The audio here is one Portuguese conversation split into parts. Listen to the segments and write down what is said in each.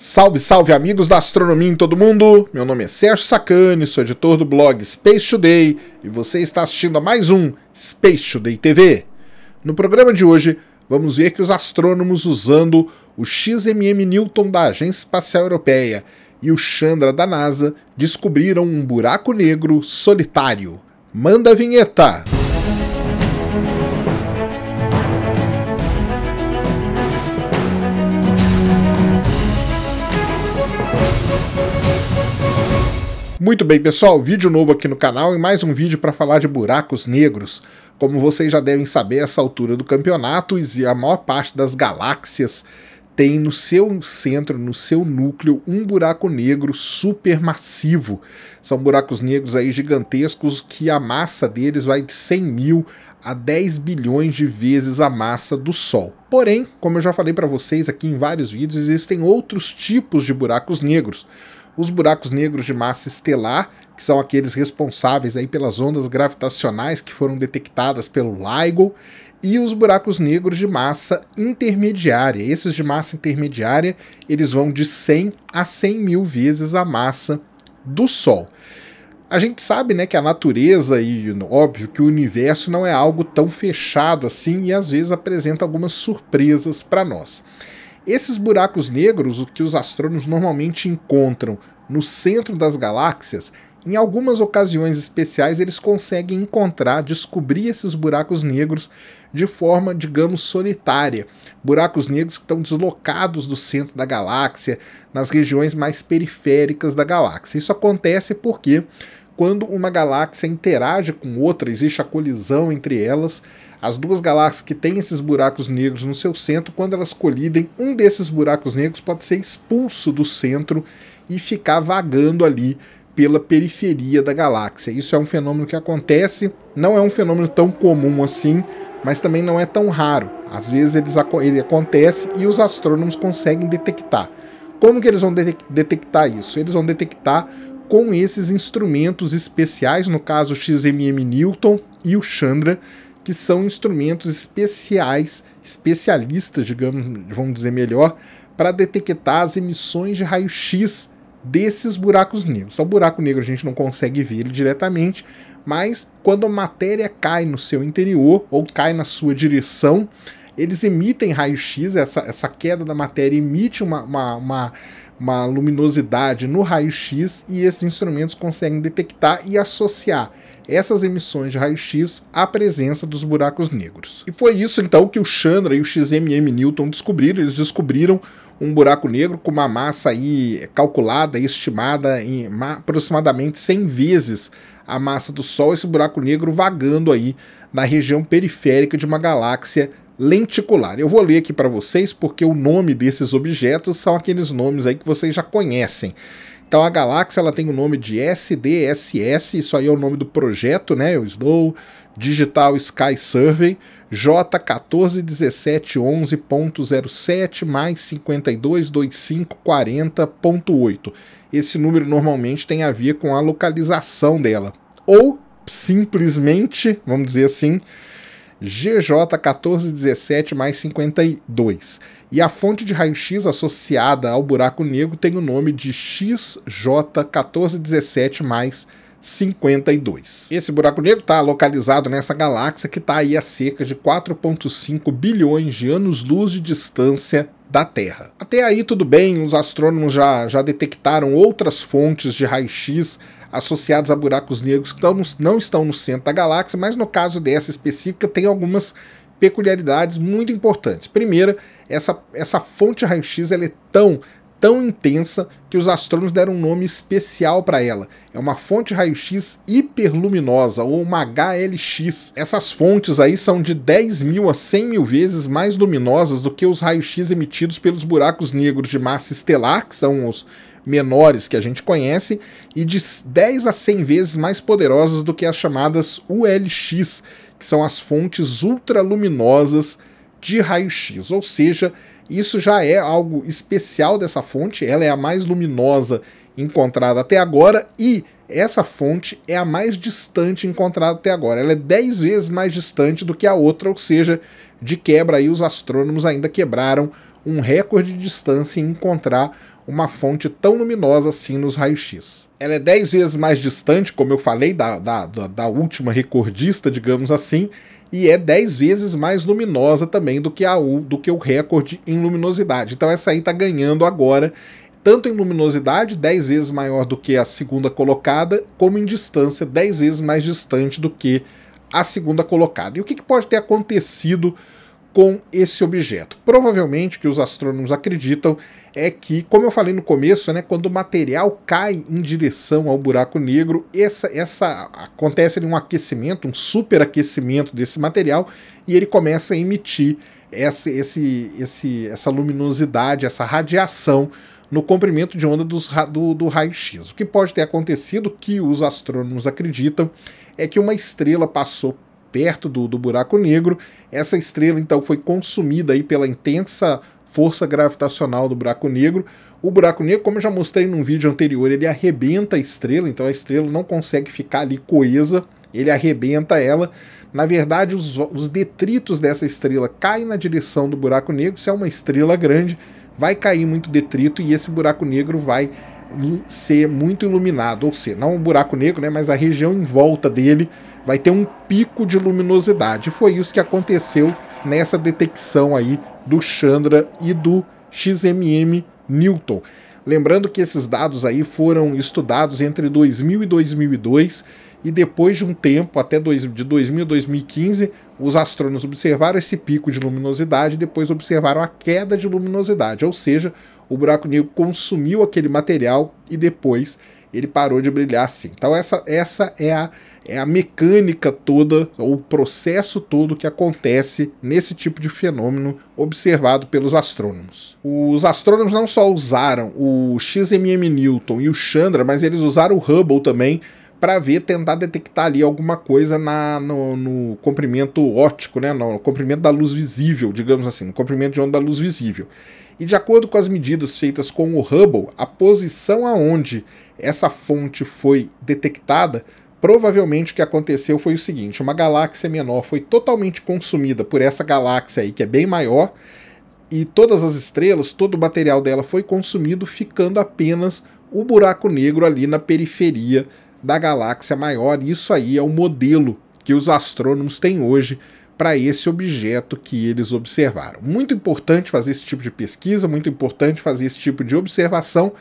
Salve, salve amigos da astronomia em todo mundo! Meu nome é Sérgio Sacani, sou editor do blog Space Today e você está assistindo a mais um Space Today TV. No programa de hoje, vamos ver que os astrônomos usando o XMM Newton da Agência Espacial Europeia e o Chandra da NASA descobriram um buraco negro solitário. Manda a vinheta! Muito bem, pessoal, vídeo novo aqui no canal e mais um vídeo para falar de buracos negros. Como vocês já devem saber, essa altura do campeonato, a maior parte das galáxias tem no seu centro, no seu núcleo, um buraco negro supermassivo. São buracos negros aí gigantescos que a massa deles vai de 100 mil a 10 bilhões de vezes a massa do Sol. Porém, como eu já falei para vocês aqui em vários vídeos, existem outros tipos de buracos negros os buracos negros de massa estelar, que são aqueles responsáveis aí pelas ondas gravitacionais que foram detectadas pelo LIGO, e os buracos negros de massa intermediária. Esses de massa intermediária, eles vão de 100 a 100 mil vezes a massa do Sol. A gente sabe né, que a natureza e, óbvio, que o universo não é algo tão fechado assim e às vezes apresenta algumas surpresas para nós. Esses buracos negros, o que os astrônomos normalmente encontram no centro das galáxias, em algumas ocasiões especiais eles conseguem encontrar, descobrir esses buracos negros de forma, digamos, solitária. Buracos negros que estão deslocados do centro da galáxia, nas regiões mais periféricas da galáxia. Isso acontece porque quando uma galáxia interage com outra, existe a colisão entre elas, as duas galáxias que têm esses buracos negros no seu centro, quando elas colidem, um desses buracos negros pode ser expulso do centro e ficar vagando ali pela periferia da galáxia. Isso é um fenômeno que acontece, não é um fenômeno tão comum assim, mas também não é tão raro. Às vezes ele acontece e os astrônomos conseguem detectar. Como que eles vão detectar isso? Eles vão detectar com esses instrumentos especiais, no caso o XMM Newton e o Chandra, que são instrumentos especiais, especialistas, digamos, vamos dizer melhor, para detectar as emissões de raio-x desses buracos negros. Só então, o buraco negro a gente não consegue ver ele diretamente, mas quando a matéria cai no seu interior ou cai na sua direção, eles emitem raio-x, essa, essa queda da matéria emite uma, uma, uma, uma luminosidade no raio-x e esses instrumentos conseguem detectar e associar essas emissões de raio-x à presença dos buracos negros. E foi isso então que o Chandra e o XMM Newton descobriram. Eles descobriram um buraco negro com uma massa aí calculada, estimada em aproximadamente 100 vezes a massa do Sol, esse buraco negro vagando aí na região periférica de uma galáxia lenticular. Eu vou ler aqui para vocês porque o nome desses objetos são aqueles nomes aí que vocês já conhecem. Então a galáxia ela tem o nome de SDSS, isso aí é o nome do projeto, né? O Slow Digital Sky Survey j 14171107 mais 522540.8. Esse número normalmente tem a ver com a localização dela. Ou simplesmente, vamos dizer assim, GJ1417 mais 52. E a fonte de raio-x associada ao buraco negro tem o nome de XJ1417 mais 52. 52. Esse buraco negro está localizado nessa galáxia que está aí a cerca de 4,5 bilhões de anos-luz de distância da Terra. Até aí tudo bem, os astrônomos já, já detectaram outras fontes de raio-x associadas a buracos negros que não, não estão no centro da galáxia, mas no caso dessa específica tem algumas peculiaridades muito importantes. Primeira, essa, essa fonte raio-x é tão tão intensa que os astrônomos deram um nome especial para ela. É uma fonte raio-x hiperluminosa, ou uma HLX. Essas fontes aí são de 10 mil a 100 mil vezes mais luminosas do que os raios-x emitidos pelos buracos negros de massa estelar, que são os menores que a gente conhece, e de 10 a 100 vezes mais poderosas do que as chamadas ULX, que são as fontes ultraluminosas de raio-x, ou seja, isso já é algo especial dessa fonte, ela é a mais luminosa encontrada até agora e essa fonte é a mais distante encontrada até agora. Ela é 10 vezes mais distante do que a outra, ou seja, de quebra aí os astrônomos ainda quebraram um recorde de distância em encontrar uma fonte tão luminosa assim nos raios-x. Ela é 10 vezes mais distante, como eu falei, da, da, da última recordista, digamos assim, e é 10 vezes mais luminosa também do que, a, do que o recorde em luminosidade. Então essa aí está ganhando agora, tanto em luminosidade, 10 vezes maior do que a segunda colocada, como em distância, 10 vezes mais distante do que a segunda colocada. E o que, que pode ter acontecido com esse objeto. Provavelmente o que os astrônomos acreditam é que, como eu falei no começo, né, quando o material cai em direção ao buraco negro, essa, essa acontece um aquecimento, um superaquecimento desse material e ele começa a emitir essa, esse, esse, essa luminosidade, essa radiação no comprimento de onda dos, do, do raio-x. O que pode ter acontecido, que os astrônomos acreditam, é que uma estrela passou perto do, do buraco negro. Essa estrela então foi consumida aí pela intensa força gravitacional do buraco negro. O buraco negro, como eu já mostrei num vídeo anterior, ele arrebenta a estrela, então a estrela não consegue ficar ali coesa, ele arrebenta ela. Na verdade, os, os detritos dessa estrela caem na direção do buraco negro. Se é uma estrela grande, vai cair muito detrito e esse buraco negro vai ser muito iluminado, ou seja, não um buraco negro, né, mas a região em volta dele vai ter um pico de luminosidade. Foi isso que aconteceu nessa detecção aí do Chandra e do XMM Newton. Lembrando que esses dados aí foram estudados entre 2000 e 2002 e depois de um tempo, até dois, de 2000 a 2015, os astrônomos observaram esse pico de luminosidade e depois observaram a queda de luminosidade, ou seja, o buraco negro consumiu aquele material e depois ele parou de brilhar assim. Então essa, essa é, a, é a mecânica toda, ou o processo todo que acontece nesse tipo de fenômeno observado pelos astrônomos. Os astrônomos não só usaram o XMM Newton e o Chandra, mas eles usaram o Hubble também para ver, tentar detectar ali alguma coisa na, no, no, comprimento óptico, né? no comprimento da luz visível, digamos assim, no comprimento de onda da luz visível. E de acordo com as medidas feitas com o Hubble, a posição aonde essa fonte foi detectada, provavelmente o que aconteceu foi o seguinte: uma galáxia menor foi totalmente consumida por essa galáxia aí que é bem maior, e todas as estrelas, todo o material dela foi consumido, ficando apenas o buraco negro ali na periferia da galáxia maior. Isso aí é o modelo que os astrônomos têm hoje para esse objeto que eles observaram. Muito importante fazer esse tipo de pesquisa, muito importante fazer esse tipo de observação,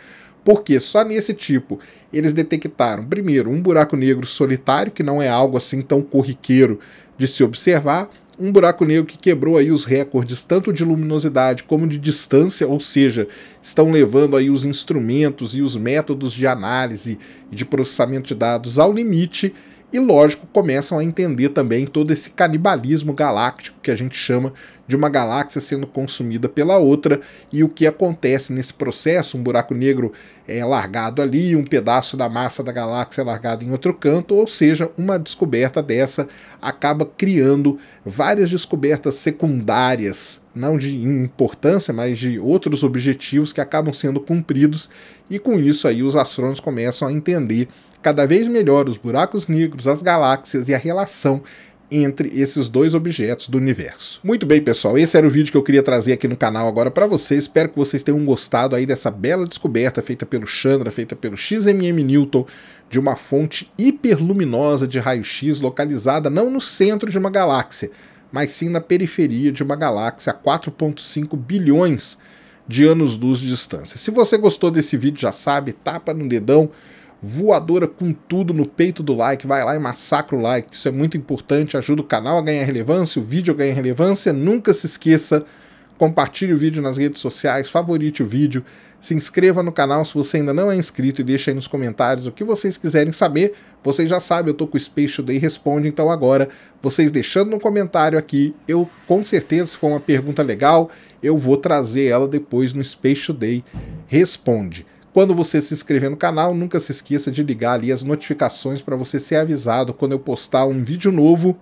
porque só nesse tipo eles detectaram, primeiro, um buraco negro solitário, que não é algo assim tão corriqueiro de se observar, um buraco negro que quebrou aí os recordes tanto de luminosidade como de distância, ou seja, estão levando aí os instrumentos e os métodos de análise e de processamento de dados ao limite, e, lógico, começam a entender também todo esse canibalismo galáctico que a gente chama de uma galáxia sendo consumida pela outra e o que acontece nesse processo, um buraco negro é largado ali, um pedaço da massa da galáxia é largado em outro canto, ou seja, uma descoberta dessa acaba criando várias descobertas secundárias, não de importância, mas de outros objetivos que acabam sendo cumpridos e com isso aí os astrônomos começam a entender cada vez melhor os buracos negros, as galáxias e a relação entre esses dois objetos do universo. Muito bem, pessoal, esse era o vídeo que eu queria trazer aqui no canal agora para vocês. Espero que vocês tenham gostado aí dessa bela descoberta feita pelo Chandra, feita pelo XMM Newton, de uma fonte hiperluminosa de raio-x localizada não no centro de uma galáxia, mas sim na periferia de uma galáxia a 4.5 bilhões de anos-luz de distância. Se você gostou desse vídeo, já sabe, tapa no dedão, voadora com tudo no peito do like, vai lá e massacra o like, isso é muito importante, ajuda o canal a ganhar relevância, o vídeo a ganhar relevância, nunca se esqueça, compartilhe o vídeo nas redes sociais, favorite o vídeo, se inscreva no canal se você ainda não é inscrito e deixa aí nos comentários o que vocês quiserem saber. Vocês já sabem, eu tô com o Space Today Responde, então agora, vocês deixando no comentário aqui, eu com certeza, se for uma pergunta legal, eu vou trazer ela depois no Space Today Responde. Quando você se inscrever no canal, nunca se esqueça de ligar ali as notificações para você ser avisado quando eu postar um vídeo novo.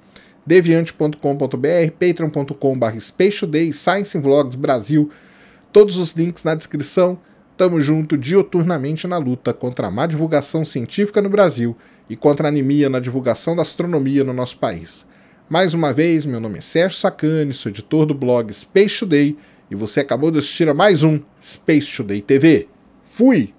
Deviante.com.br, patreon.com.br, SpaceToday, Science Vlogs Brasil. Todos os links na descrição. Tamo junto dioturnamente na luta contra a má divulgação científica no Brasil e contra a anemia na divulgação da astronomia no nosso país. Mais uma vez, meu nome é Sérgio Sacani, sou editor do blog Space Today e você acabou de assistir a mais um Space Today TV. Fui!